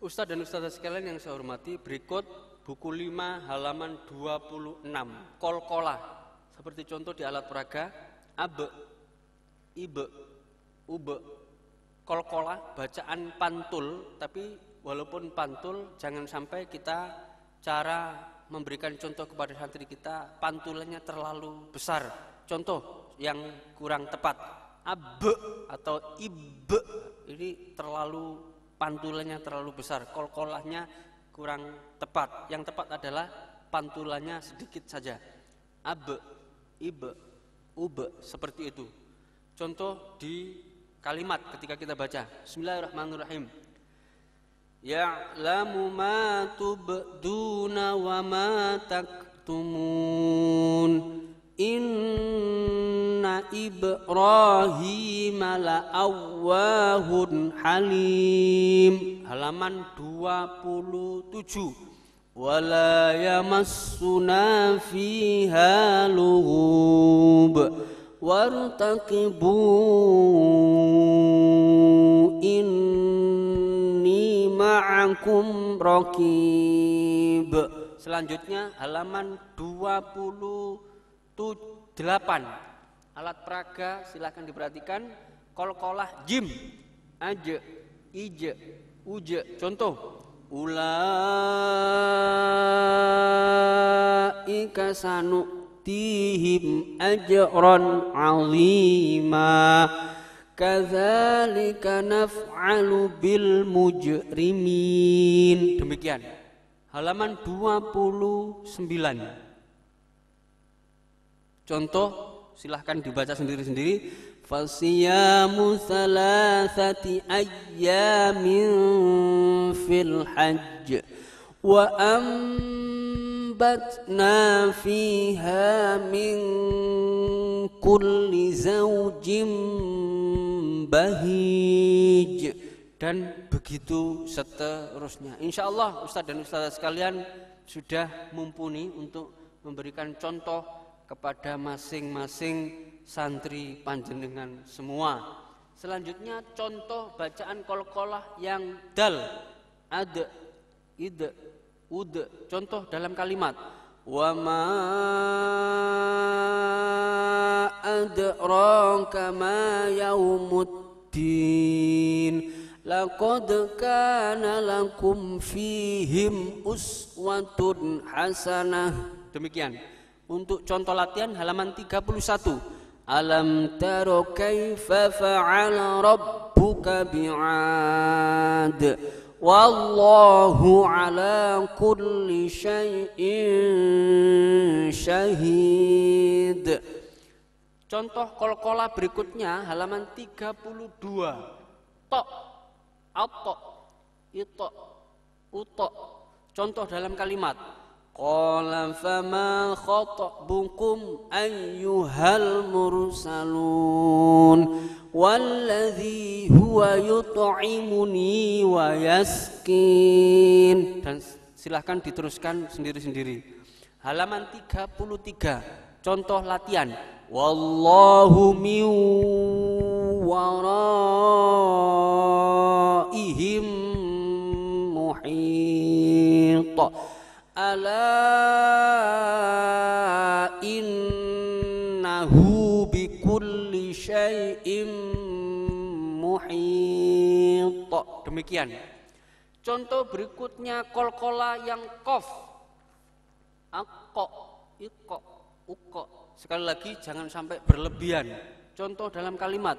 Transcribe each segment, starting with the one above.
Ustadz dan Ustazah sekalian yang saya hormati, berikut buku 5 halaman 26, kolkola. Seperti contoh di alat peraga, abe, ibe, ube, kolkola, bacaan pantul, tapi walaupun pantul, jangan sampai kita cara memberikan contoh kepada santri kita, pantulannya terlalu besar. Contoh yang kurang tepat, abe atau ibe, ini terlalu pantulannya terlalu besar, kol kolkolahnya kurang tepat. Yang tepat adalah pantulannya sedikit saja. Abe, ibe, ube, seperti itu. Contoh di kalimat ketika kita baca Bismillahirrahmanirrahim. Ya'lamu ma tubduna wa ma taktumun. Inna Ibrahim la awwahun halim Halaman 27 Wala yamassuna fiha lughub Wartakibu inni ma'akum rakib Selanjutnya halaman 27 delapan alat peraga silahkan diperhatikan kolkolah jim aje ije uje contoh ula ikasanu tihim ajron alima kazalika naf'alu bil mujrimin demikian halaman 29 Contoh silahkan dibaca sendiri-sendiri fasiyamu thalathati ayyamin fil hajj wa ambatna fiha min kulli zawjim bahij dan begitu seterusnya insyaallah Ustaz dan Ustazah sekalian sudah mumpuni untuk memberikan contoh kepada masing-masing santri panjenengan semua. Selanjutnya contoh bacaan kolkolah yang dal, ada, ide, ude. Contoh dalam kalimat wa ma adraka ma yaumuddin laqad kana lakum fihim uswatun hasanah demikian untuk contoh latihan halaman 31. Alam taro kaifa fa'ala rabbuka bi'ad. Wallahu ala kulli syai'in syahid. Contoh kolkola berikutnya halaman 32. Tok, atok, itok, utok. Contoh dalam kalimat قال فما خطبكم أيها المرسلون والذي هو يطعمني ويسكين Dan silahkan diteruskan sendiri-sendiri Halaman 33 Contoh latihan Wallahu min waraihim muhita ala innahu kulli syai'im muhit demikian contoh berikutnya kolkola yang kof akok ikok ukok sekali lagi jangan sampai berlebihan contoh dalam kalimat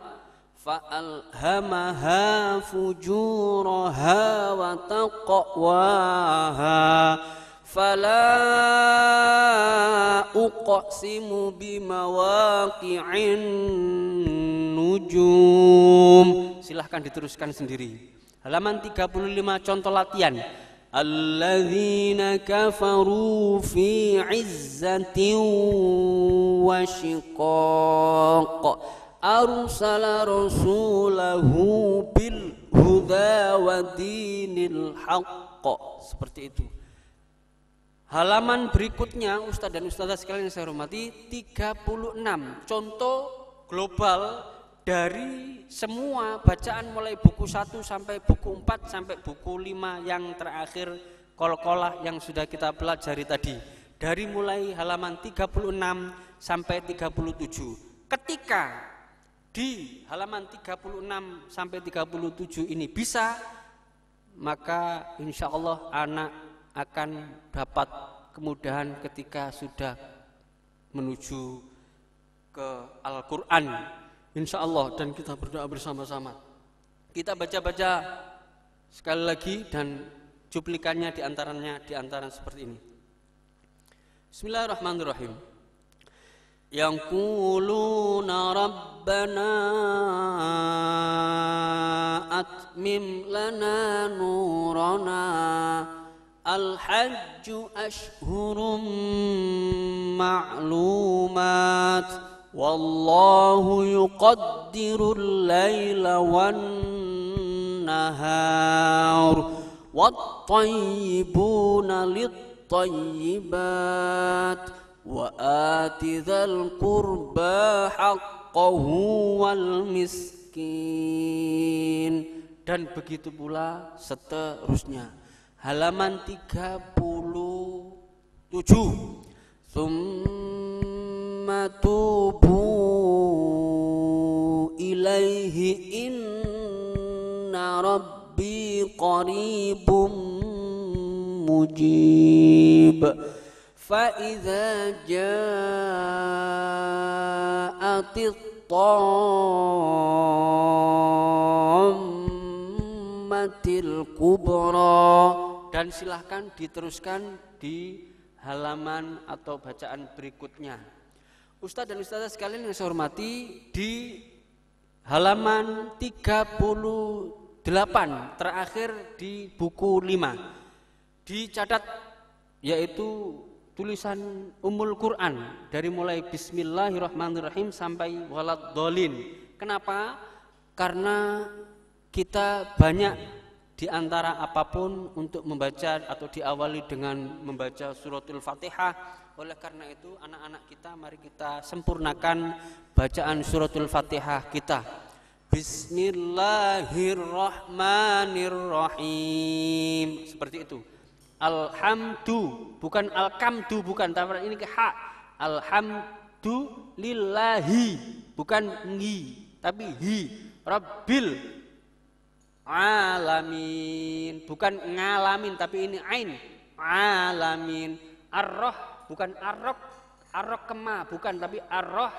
fa'alhamaha fujuraha wa taqwaha فلا أقسم بمواقع النجوم silahkan diteruskan sendiri halaman 35 contoh latihan الذين kafaru fi عزة wa shiqaq رسوله بالهدى bil الحق seperti itu Halaman berikutnya Ustadz dan Ustazah sekalian yang saya hormati 36 contoh global dari semua bacaan mulai buku 1 sampai buku 4 sampai buku 5 yang terakhir kol-kolah yang sudah kita pelajari tadi dari mulai halaman 36 sampai 37 ketika di halaman 36 sampai 37 ini bisa maka insya Allah anak akan dapat kemudahan ketika sudah menuju ke Al-Quran Insya Allah dan kita berdoa bersama-sama kita baca-baca sekali lagi dan cuplikannya diantaranya diantara seperti ini Bismillahirrahmanirrahim Yang Rabbana atmim lana nurana الحج أشهر معلومات والله يقدر الليل والنهار والطيبون للطيبات وآت ذا القربى حقه والمسكين dan begitu pula seterusnya halaman 37 summa tubu ilaihi inna rabbi qaribum mujib فإذا جاءت الطامة الكبرى dan silahkan diteruskan di halaman atau bacaan berikutnya. Ustadz dan Ustazah sekalian yang saya hormati di halaman 38 terakhir di buku 5 dicatat yaitu tulisan Umul Quran dari mulai Bismillahirrahmanirrahim sampai walad dolin. Kenapa? Karena kita banyak di antara apapun untuk membaca atau diawali dengan membaca suratul Fatihah. Oleh karena itu, anak-anak kita mari kita sempurnakan bacaan suratul Fatihah kita. Bismillahirrahmanirrahim. Seperti itu. Alhamdu, bukan alkamdu, bukan tapi ini ke hak. Alhamdulillahi bukan ngi, tapi hi. Rabbil alamin. Bukan ngalamin tapi ini ain alamin. Arroh bukan arrok arrok kema bukan tapi arroh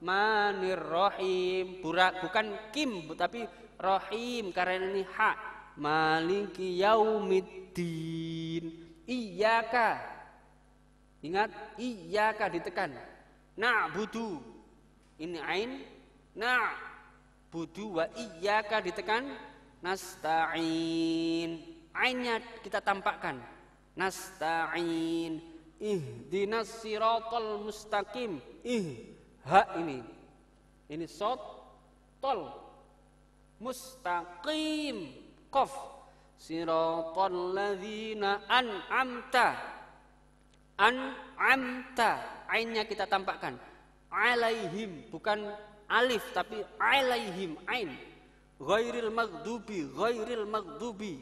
manir rohim Burak, bukan kim tapi rohim karena ini ha maliki yaumiddin iyaka ingat iyaka ditekan nah budu ini ain nah budu wa iyaka ditekan nasta'in ainnya kita tampakkan nasta'in ihdinas siratal mustaqim ih ha ini ini sot tol mustaqim kof an amta an amta ainnya kita tampakkan alaihim bukan alif tapi alaihim ain ghairil maghdubi ghairil maghdubi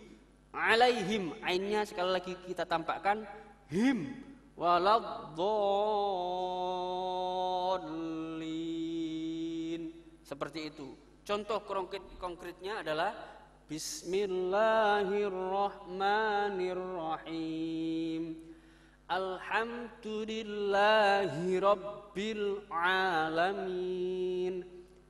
alaihim ainnya sekali lagi kita tampakkan him waladdallin seperti itu contoh konkret konkretnya adalah Bismillahirrahmanirrahim Alhamdulillahi Rabbil Alamin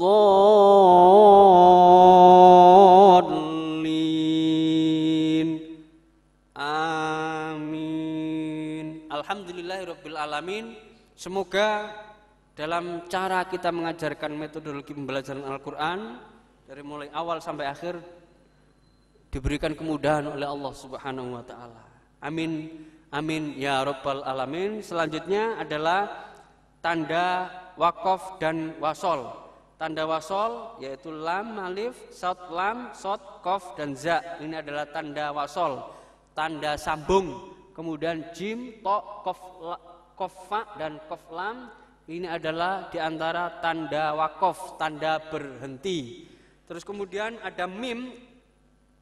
ضالين Amin Alhamdulillahirabbil alamin semoga dalam cara kita mengajarkan metodologi pembelajaran Al-Qur'an dari mulai awal sampai akhir diberikan kemudahan oleh Allah Subhanahu wa taala. Amin. Amin ya rabbal alamin. Selanjutnya adalah tanda wakaf dan wasol. Tanda wasol yaitu lam, alif, sot, lam, sot, kof, dan za. Ini adalah tanda wasol, tanda sambung. Kemudian jim, to, kof, la, kof dan kof lam. Ini adalah diantara tanda wakof, tanda berhenti. Terus kemudian ada mim.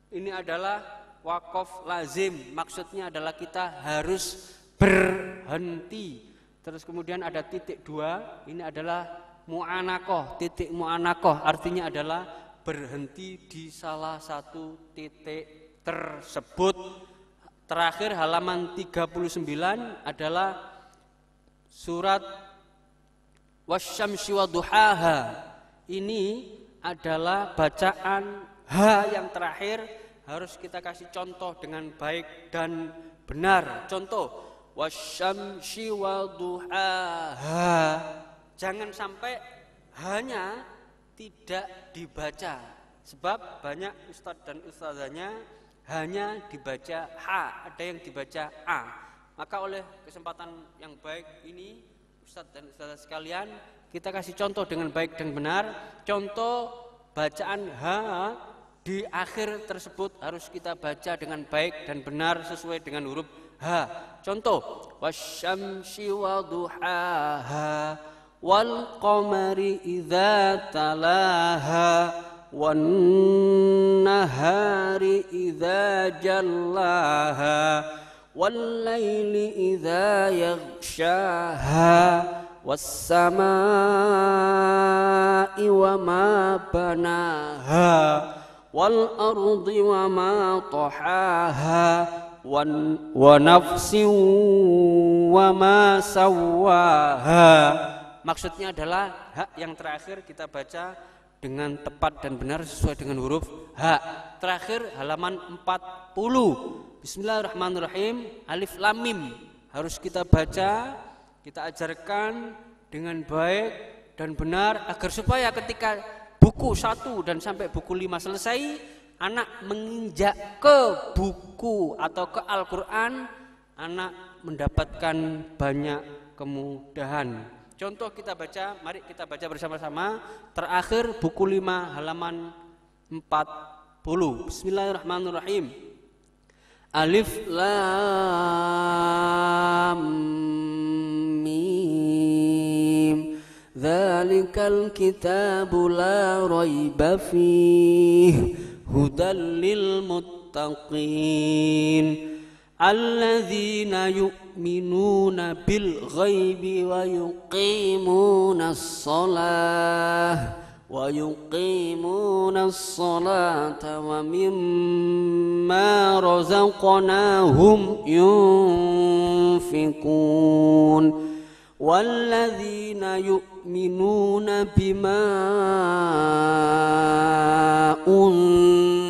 Ini adalah wakof lazim. Maksudnya adalah kita harus berhenti. Terus kemudian ada titik dua. Ini adalah mu'anakoh titik mu'anakoh artinya adalah berhenti di salah satu titik tersebut terakhir halaman 39 adalah surat wasyamsi duhaha ini adalah bacaan H yang terakhir harus kita kasih contoh dengan baik dan benar contoh wasyamsi duhaha Jangan sampai hanya tidak dibaca. Sebab banyak ustadz dan ustazahnya hanya dibaca H, ada yang dibaca A. Maka oleh kesempatan yang baik ini, ustaz dan Ustazah sekalian, kita kasih contoh dengan baik dan benar. Contoh bacaan H di akhir tersebut harus kita baca dengan baik dan benar sesuai dengan huruf H. Contoh, wasyamsi waduhaha والقمر إذا تلاها والنهار إذا جلاها والليل إذا يغشاها والسماء وما بناها والأرض وما طحاها ونفس وما سواها maksudnya adalah hak yang terakhir kita baca dengan tepat dan benar sesuai dengan huruf H. Terakhir halaman 40. Bismillahirrahmanirrahim. Alif lam mim harus kita baca, kita ajarkan dengan baik dan benar agar supaya ketika buku 1 dan sampai buku 5 selesai, anak menginjak ke buku atau ke Al-Qur'an, anak mendapatkan banyak kemudahan. Contoh kita baca, mari kita baca bersama-sama. Terakhir buku 5 halaman 40. Bismillahirrahmanirrahim. Alif lam mim. Dzalikal kitabu la raiba fihi hudallil muttaqin. الذين يؤمنون بالغيب ويقيمون الصلاة ويقيمون الصلاة ومما رزقناهم ينفقون والذين يؤمنون بما أنزل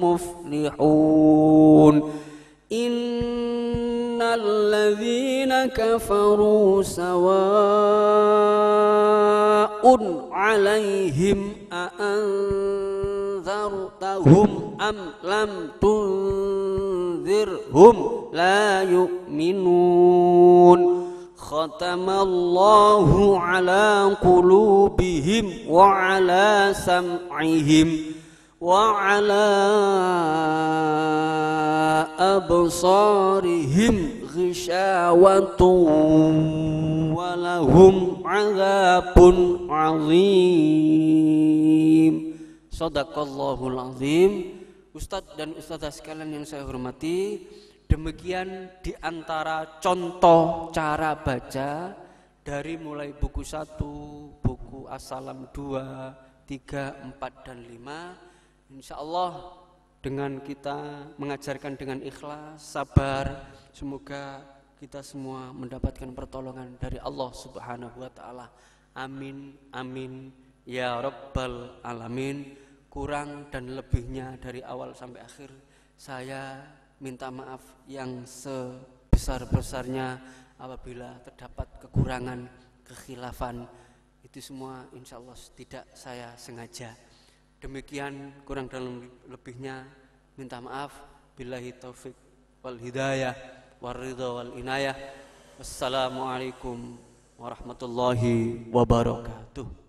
مفلحون إن الذين كفروا سواء عليهم أأنذرتهم أم لم تنذرهم لا يؤمنون ختم الله على قلوبهم وعلى سمعهم وعلى أبصارهم غشاوة ولهم عذاب عظيم صدق الله العظيم Ustadz dan Ustadzah sekalian yang saya hormati Demikian diantara contoh cara baca dari mulai buku 1, buku Asalam 2, 3, 4, dan 5 Insya Allah dengan kita mengajarkan dengan ikhlas, sabar, semoga kita semua mendapatkan pertolongan dari Allah Subhanahu wa taala. Amin amin ya rabbal alamin. Kurang dan lebihnya dari awal sampai akhir saya minta maaf yang sebesar-besarnya apabila terdapat kekurangan, kekhilafan itu semua insya Allah tidak saya sengaja. Demikian kurang dalam lebihnya minta maaf billahi taufik wal hidayah wal ridha wal inayah. Wassalamualaikum warahmatullahi wabarakatuh.